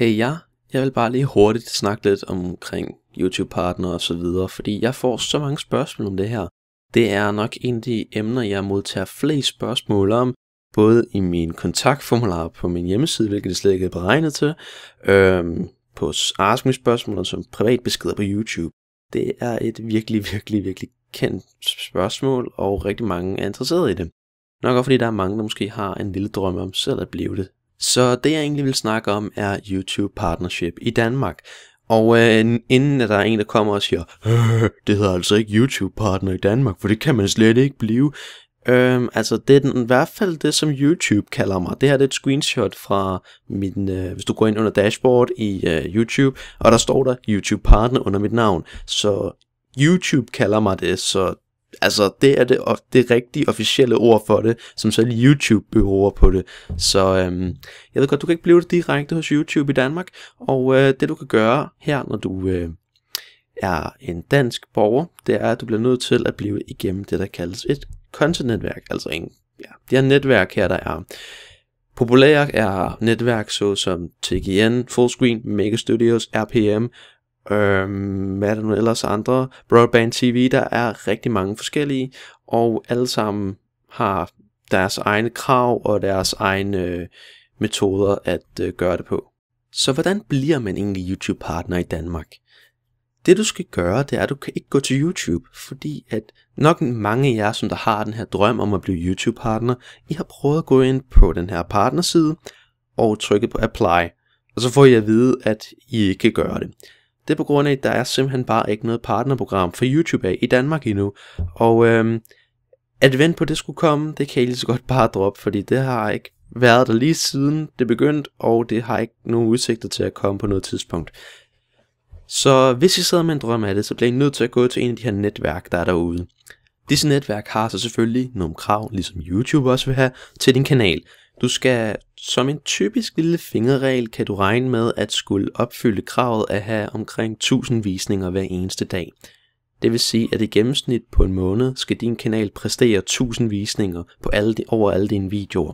Hey ja, jeg vil bare lige hurtigt snakke lidt omkring YouTube-partner og så videre, fordi jeg får så mange spørgsmål om det her. Det er nok en af de emner, jeg modtager flest spørgsmål om, både i min kontaktformular på min hjemmeside, hvilket det slet ikke er beregnet til, øhm, på Ask Me spørgsmål og som beskeder på YouTube. Det er et virkelig, virkelig, virkelig kendt spørgsmål, og rigtig mange er interesseret i det. Nok også fordi der er mange, der måske har en lille drøm om selv at blive det. Så det jeg egentlig vil snakke om er YouTube Partnership i Danmark. Og øh, inden at der er en, der kommer og siger, øh, det hedder altså ikke YouTube Partner i Danmark, for det kan man slet ikke blive. Øhm, altså det er den, i hvert fald det, som YouTube kalder mig. Det her det er et screenshot fra min, øh, hvis du går ind under dashboard i øh, YouTube, og der står der YouTube Partner under mit navn. Så YouTube kalder mig det, så altså det er det, og det rigtige officielle ord for det, som så YouTube behøver på det. Så øhm, jeg ved godt, du kan ikke blive det direkte hos YouTube i Danmark, og øh, det du kan gøre her, når du øh, er en dansk borger, det er, at du bliver nødt til at blive igennem det, der kaldes et content altså en, ja, det her netværk her, der er. Populære er netværk såsom TGN, Fullscreen, Mega Studios, RPM Øhm, hvad er der nu ellers andre? Broadband TV, der er rigtig mange forskellige, og alle sammen har deres egne krav og deres egne øh, metoder at øh, gøre det på. Så hvordan bliver man egentlig YouTube-partner i Danmark? Det du skal gøre, det er, at du kan ikke gå til YouTube, fordi at nok mange af jer, som der har den her drøm om at blive YouTube-partner, I har prøvet at gå ind på den her partnerside og trykke på Apply, og så får I at vide, at I ikke kan gøre det. Det er på grund af, at der er simpelthen bare ikke noget partnerprogram for YouTube af i Danmark endnu. Og øhm, at vente på, at det skulle komme, det kan I lige så godt bare droppe, fordi det har ikke været der lige siden det begyndte, og det har ikke nogen udsigter til at komme på noget tidspunkt. Så hvis I sidder med en drøm af det, så bliver I nødt til at gå til en af de her netværk, der er derude. Disse netværk har så selvfølgelig nogle krav, ligesom YouTube også vil have, til din kanal. Du skal som en typisk lille fingerregel kan du regne med at skulle opfylde kravet at have omkring 1000 visninger hver eneste dag. Det vil sige, at i gennemsnit på en måned skal din kanal præstere 1000 visninger på alle de, over alle dine videoer.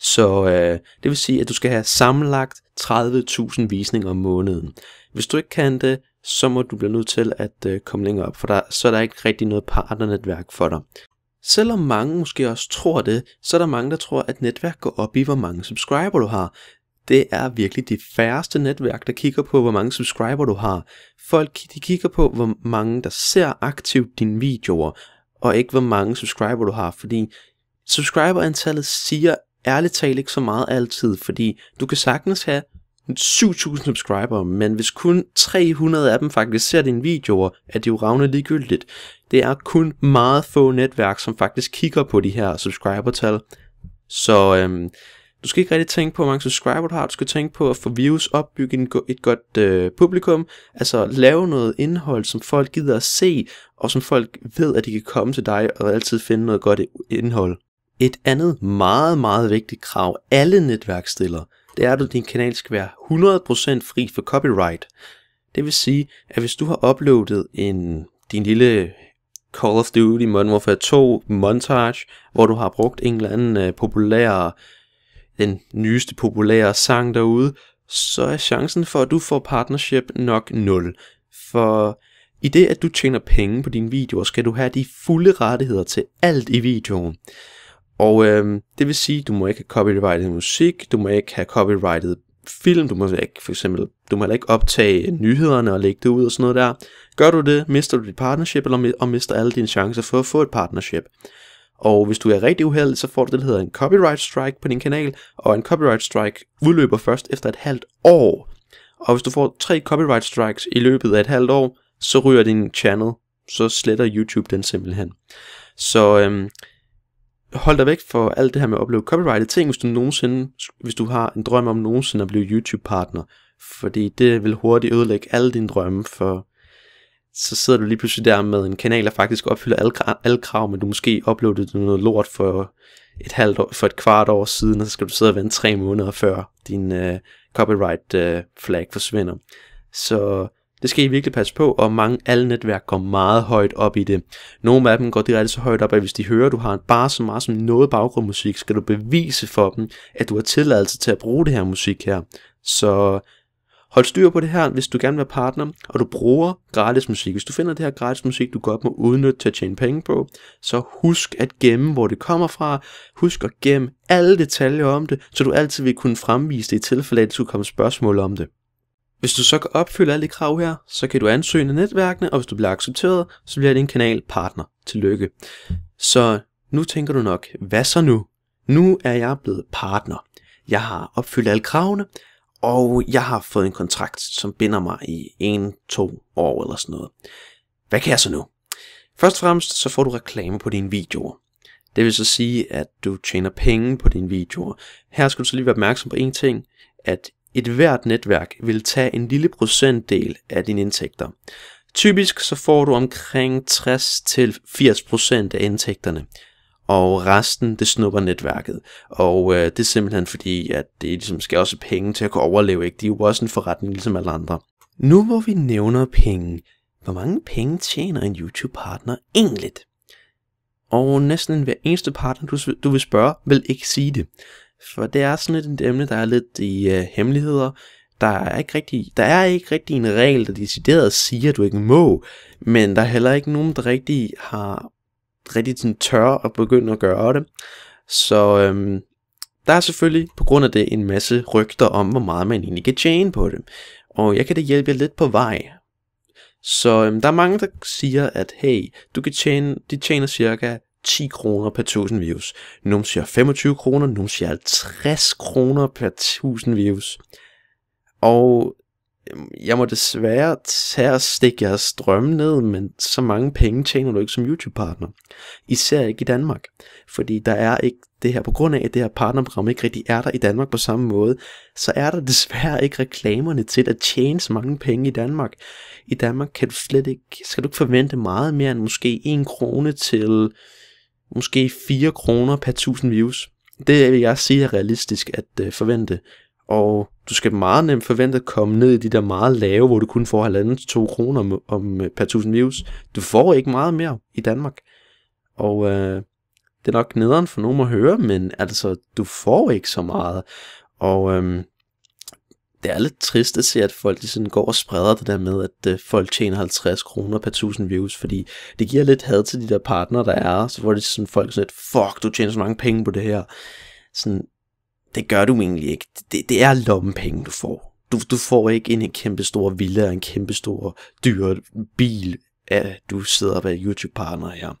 Så øh, det vil sige, at du skal have sammenlagt 30.000 visninger om måneden. Hvis du ikke kan det, så må du blive nødt til at øh, komme længere op, for der, så er der ikke rigtig noget partnernetværk for dig. Selvom mange måske også tror det, så er der mange, der tror, at netværk går op i, hvor mange subscriber du har. Det er virkelig de færreste netværk, der kigger på, hvor mange subscriber du har. Folk de kigger på, hvor mange der ser aktivt dine videoer, og ikke hvor mange subscriber du har, fordi subscriberantallet siger ærligt talt ikke så meget altid, fordi du kan sagtens have 7000 subscriber, men hvis kun 300 af dem faktisk ser dine videoer, er det jo ravne ligegyldigt. Det er kun meget få netværk, som faktisk kigger på de her subscriber-tal. Så øhm, du skal ikke rigtig tænke på, hvor mange subscriber du har. Du skal tænke på at få views, opbygge en, et godt øh, publikum. Altså lave noget indhold, som folk gider at se, og som folk ved, at de kan komme til dig og altid finde noget godt indhold. Et andet meget, meget vigtigt krav, alle netværk stiller, det er, at din kanal skal være 100% fri for copyright. Det vil sige, at hvis du har uploadet en, din lille Call of Duty, Modern Warfare 2, Montage, hvor du har brugt en eller anden øh, populær, den nyeste populære sang derude, så er chancen for, at du får partnership nok 0. For i det, at du tjener penge på dine videoer, skal du have de fulde rettigheder til alt i videoen. Og øh, det vil sige, du må ikke have copyrightet musik, du må ikke have copyrighted film, du må, ikke, for eksempel, du må heller ikke optage nyhederne og lægge det ud og sådan noget der. Gør du det, mister du dit partnership, eller og mister alle dine chancer for at få et partnership. Og hvis du er rigtig uheldig, så får du det, der hedder en copyright strike på din kanal, og en copyright strike udløber først efter et halvt år. Og hvis du får tre copyright strikes i løbet af et halvt år, så ryger din channel, så sletter YouTube den simpelthen. Så øhm, hold dig væk for alt det her med at opleve copyrighted ting, hvis du nogensinde, hvis du har en drøm om nogensinde at blive YouTube-partner. Fordi det vil hurtigt ødelægge alle dine drømme, for så sidder du lige pludselig der med en kanal, der faktisk opfylder alle, alle krav, men du måske det noget lort for et halvt år, for et kvart år siden, og så skal du sidde og vente tre måneder før din øh, copyright øh, flag forsvinder. Så det skal I virkelig passe på, og mange alle netværk går meget højt op i det. Nogle af dem går direkte så højt op, at hvis de hører, at du har bare så meget som noget baggrundmusik, skal du bevise for dem, at du har tilladelse til at bruge det her musik her. Så Hold styr på det her, hvis du gerne vil være partner, og du bruger gratis musik. Hvis du finder det her gratis musik, du godt må udnytte til at tjene penge på, så husk at gemme, hvor det kommer fra. Husk at gemme alle detaljer om det, så du altid vil kunne fremvise det i tilfælde, at du kommer spørgsmål om det. Hvis du så kan opfylde alle de krav her, så kan du ansøge i netværkene, og hvis du bliver accepteret, så bliver din kanal partner. Tillykke. Så nu tænker du nok, hvad så nu? Nu er jeg blevet partner. Jeg har opfyldt alle kravene, og jeg har fået en kontrakt, som binder mig i 1-2 år eller sådan noget. Hvad kan jeg så nu? Først og fremmest så får du reklame på dine videoer. Det vil så sige, at du tjener penge på dine videoer. Her skal du så lige være opmærksom på en ting, at et hvert netværk vil tage en lille procentdel af dine indtægter. Typisk så får du omkring 60-80% af indtægterne, og resten det snupper netværket. Og øh, det er simpelthen fordi, at det ligesom skal også penge til at kunne overleve. Ikke? De er jo også en forretning ligesom alle andre. Nu hvor vi nævner penge, hvor mange penge tjener en YouTube-partner egentlig? Og næsten hver eneste partner, du, du vil spørge, vil ikke sige det. For det er sådan et emne, der er lidt i øh, hemmeligheder. Der er, ikke rigtig, der er ikke rigtig en regel, der decideret siger, at du ikke må, men der er heller ikke nogen, der rigtig har rigtig sådan tør at begynde at gøre det. Så øhm, der er selvfølgelig på grund af det en masse rygter om, hvor meget man egentlig kan tjene på det. Og jeg kan da hjælpe jer lidt på vej. Så øhm, der er mange, der siger, at hey, du kan tjene, de tjener cirka 10 kroner per 1000 views. Nogle siger 25 kroner, nogle siger 50 kroner per 1000 views. Og øhm, jeg må desværre tage og stikke jeres drømme ned, men så mange penge tjener du ikke som YouTube-partner. Især ikke i Danmark. Fordi der er ikke det her, på grund af at det her partnerprogram ikke rigtig er der i Danmark på samme måde, så er der desværre ikke reklamerne til at tjene så mange penge i Danmark. I Danmark kan du slet ikke, skal du ikke forvente meget mere end måske en krone til måske 4 kroner per 1000 views. Det vil jeg sige er realistisk at øh, forvente. Og du skal meget nemt forvente at komme ned i de der meget lave, hvor du kun får halvanden til 2 kroner om, om, øh, per 1000 views. Du får ikke meget mere i Danmark. Og øh, det er nok nederen for nogen at høre, men altså, du får ikke så meget. Og øhm, det er lidt trist at se, at folk de sådan går og spreder det der med, at øh, folk tjener 50 kroner per 1000 views, fordi det giver lidt had til de der partner, der er, så hvor det sådan folk sådan lidt, fuck, du tjener så mange penge på det her. Sådan, det gør du egentlig ikke. Det, det er lommepenge, du får. Du, du får ikke en, en kæmpe stor villa, en kæmpe stor dyr bil, at du sidder og YouTube-partner her.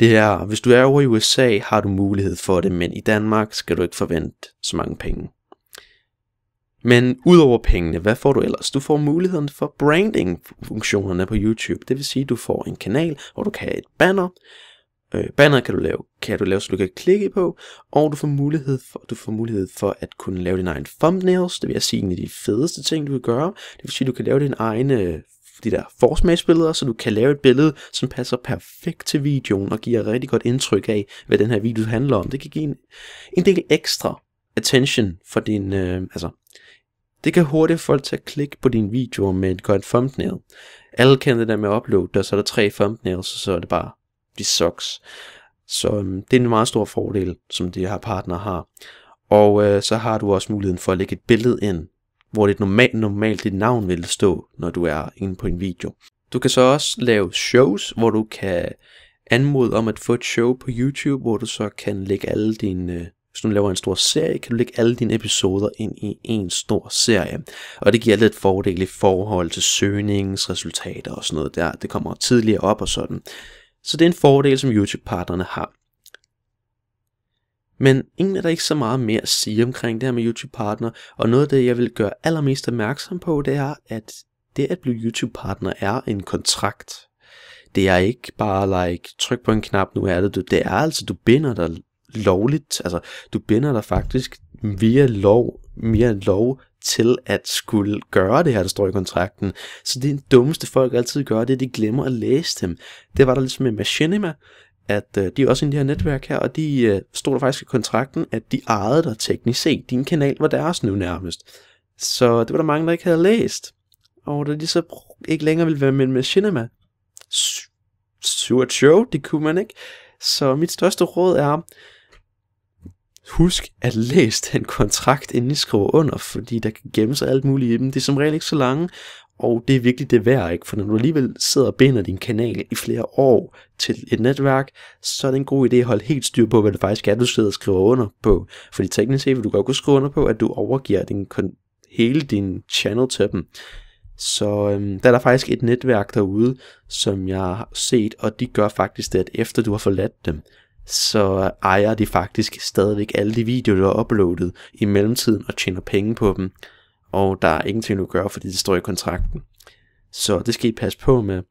Det er, hvis du er over i USA, har du mulighed for det, men i Danmark skal du ikke forvente så mange penge. Men udover pengene, hvad får du ellers? Du får muligheden for branding-funktionerne på YouTube. Det vil sige, at du får en kanal, hvor du kan have et banner. Øh, banner kan du lave, kan du lave, så du kan klikke på, og du får, mulighed for, du får mulighed for at kunne lave dine egne thumbnails, det vil jeg sige en af de fedeste ting, du kan gøre. Det vil sige, at du kan lave dine egne øh, de der forsmagsbilleder, så du kan lave et billede, som passer perfekt til videoen og giver rigtig godt indtryk af, hvad den her video handler om. Det kan give en, en del ekstra attention for din, øh, altså det kan hurtigt få folk til at klikke på dine videoer med et godt thumbnail. Alle kender det der med at uploade, og så er der tre thumbnails, og så er det bare, de sucks. Så øhm, det er en meget stor fordel, som de her partner har. Og øh, så har du også muligheden for at lægge et billede ind, hvor det normalt, normalt dit navn vil stå, når du er inde på en video. Du kan så også lave shows, hvor du kan anmode om at få et show på YouTube, hvor du så kan lægge alle dine øh, hvis du laver en stor serie, kan du lægge alle dine episoder ind i en stor serie. Og det giver lidt fordel i forhold til søgningens resultater og sådan noget der. Det kommer tidligere op og sådan. Så det er en fordel, som YouTube-partnerne har. Men ingen er der ikke så meget mere at sige omkring det her med YouTube-partner, og noget af det, jeg vil gøre allermest opmærksom på, det er, at det at blive YouTube-partner er en kontrakt. Det er ikke bare like, tryk på en knap, nu er det du. Det er altså, du binder dig lovligt. Altså, du binder dig faktisk via lov, mere lov til at skulle gøre det her, der står i kontrakten. Så det er den dummeste folk altid gør, det er, at de glemmer at læse dem. Det var der ligesom med Machinima, at øh, de er også i det her netværk her, og de øh, stod der faktisk i kontrakten, at de ejede dig teknisk set. Din kanal var deres nu nærmest. Så det var der mange, der ikke havde læst. Og da de så ikke længere ville være med med cinema, surt show, det kunne man ikke. Så mit største råd er, Husk at læse den kontrakt, inden I skriver under, fordi der kan gemme sig alt muligt i dem. Det er som regel ikke så lange, og det er virkelig det værd, ikke? For når du alligevel sidder og binder din kanal i flere år til et netværk, så er det en god idé at holde helt styr på, hvad det faktisk er, du sidder og skriver under på. Fordi teknisk set vil du godt kunne skrive under på, at du overgiver din hele din channel til dem. Så øhm, der er der faktisk et netværk derude, som jeg har set, og de gør faktisk det, at efter du har forladt dem, så ejer de faktisk stadigvæk alle de videoer, der er uploadet i mellemtiden og tjener penge på dem. Og der er ingenting at gøre, fordi det står i kontrakten. Så det skal I passe på med.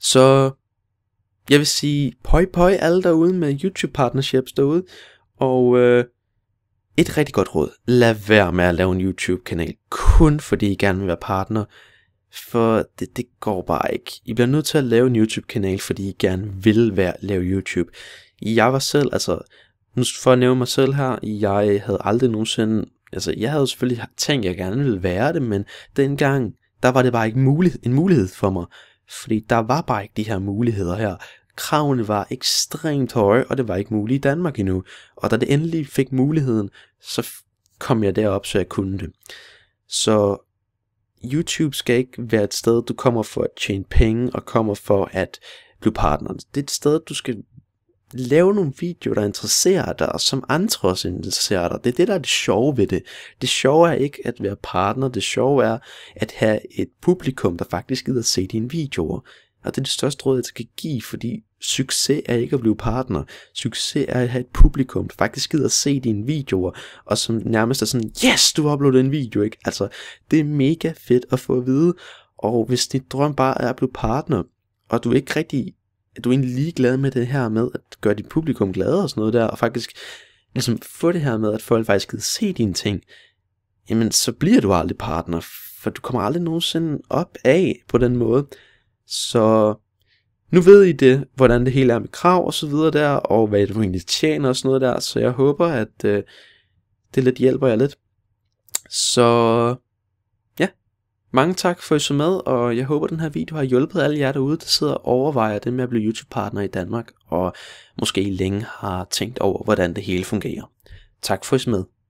Så jeg vil sige pøj pøj alle derude med YouTube partnerships derude. Og øh, et rigtig godt råd. Lad være med at lave en YouTube kanal kun fordi I gerne vil være partner for det, det går bare ikke. I bliver nødt til at lave en YouTube-kanal, fordi I gerne vil være, lave YouTube. Jeg var selv, altså, nu for at nævne mig selv her, jeg havde aldrig nogensinde, altså jeg havde selvfølgelig tænkt, at jeg gerne ville være det, men dengang, der var det bare ikke mulighed, en mulighed for mig, fordi der var bare ikke de her muligheder her. Kravene var ekstremt høje, og det var ikke muligt i Danmark endnu. Og da det endelig fik muligheden, så kom jeg derop, så jeg kunne det. Så YouTube skal ikke være et sted, du kommer for at tjene penge og kommer for at blive partner. Det er et sted, du skal lave nogle videoer, der interesserer dig, og som andre også interesserer dig. Det er det, der er det sjove ved det. Det sjove er ikke at være partner, det sjove er at have et publikum, der faktisk gider se dine videoer. Og det er det største råd, jeg skal give, fordi succes er ikke at blive partner. Succes er at have et publikum, der faktisk gider at se dine videoer, og som nærmest er sådan, yes, du har uploadet en video, ikke? Altså, det er mega fedt at få at vide, og hvis dit drøm bare er at blive partner, og du er ikke rigtig, du er egentlig ligeglad med det her med at gøre dit publikum glade og sådan noget der, og faktisk ligesom få det her med, at folk faktisk gider se dine ting, jamen så bliver du aldrig partner, for du kommer aldrig nogensinde op af på den måde. Så nu ved I det, hvordan det hele er med krav og så videre der, og hvad du egentlig tjener og sådan noget der, så jeg håber, at øh, det lidt hjælper jer lidt. Så ja, mange tak for at I så med, og jeg håber, at den her video har hjulpet alle jer derude, der sidder og overvejer det med at blive YouTube-partner i Danmark, og måske længe har tænkt over, hvordan det hele fungerer. Tak for at I så med.